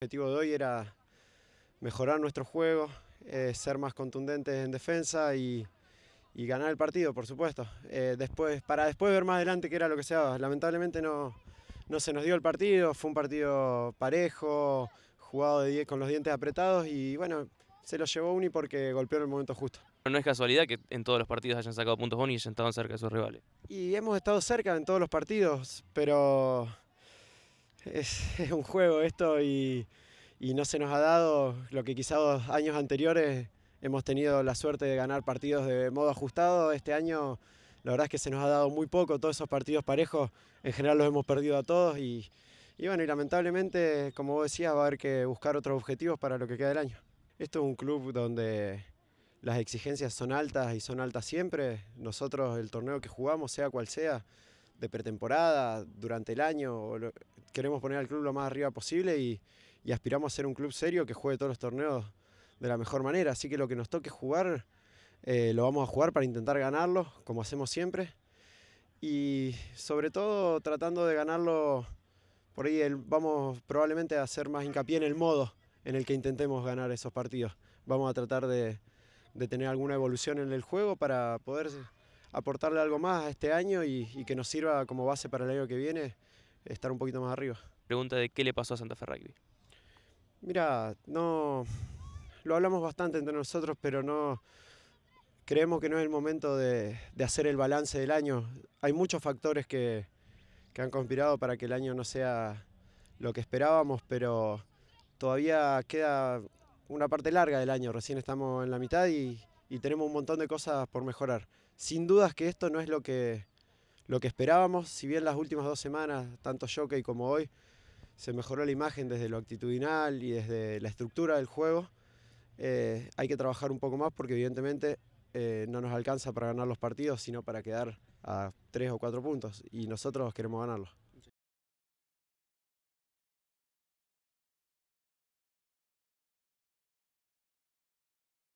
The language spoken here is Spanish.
El objetivo de hoy era mejorar nuestro juego, eh, ser más contundentes en defensa y, ganar el partido, por supuesto. Eh, después, para después ver más adelante qué era lo que se daba. Lamentablemente no, se nos dio el partido, fue un partido parejo, jugado de con los dientes apretados y bueno, se lo llevó Uni porque golpeó en el momento justo. No es casualidad que en todos los partidos hayan sacado puntos Uni y hayan estado cerca de sus rivales. Y hemos estado cerca en todos los partidos, pero es, un juego esto y, no se nos ha dado lo que quizás años anteriores hemos tenido la suerte de ganar partidos de modo ajustado. Este año la verdad es que se nos ha dado muy poco, todos esos partidos parejos en general los hemos perdido a todos y, bueno, y lamentablemente, como vos decías, va a haber que buscar otros objetivos para lo que queda del año. Esto es un club donde las exigencias son altas y son altas siempre. Nosotros el torneo que jugamos, sea cual sea, de pretemporada, durante el año, queremos poner al club lo más arriba posible y, aspiramos a ser un club serio que juegue todos los torneos de la mejor manera. Así que lo que nos toque jugar, eh, lo vamos a jugar para intentar ganarlo, como hacemos siempre. Y sobre todo tratando de ganarlo, por ahí vamos probablemente a hacer más hincapié en el modo en el que intentemos ganar esos partidos. Vamos a tratar de, tener alguna evolución en el juego para poder aportarle algo más a este año y, y que nos sirva como base para el año que viene estar un poquito más arriba. Pregunta de qué le pasó a Santa Fe Rugby. Mira, no. Lo hablamos bastante entre nosotros, pero no. Creemos que no es el momento de, hacer el balance del año. Hay muchos factores que, han conspirado para que el año no sea lo que esperábamos, pero todavía queda una parte larga del año, recién estamos en la mitad y, y, tenemos un montón de cosas por mejorar. Sin dudas que esto no es lo que, lo que esperábamos, si bien las últimas dos semanas, tanto Jockey como hoy, se mejoró la imagen desde lo actitudinal y desde la estructura del juego, eh, hay que trabajar un poco más porque evidentemente eh, no nos alcanza para ganar los partidos, sino para quedar a tres o cuatro puntos y nosotros queremos ganarlos.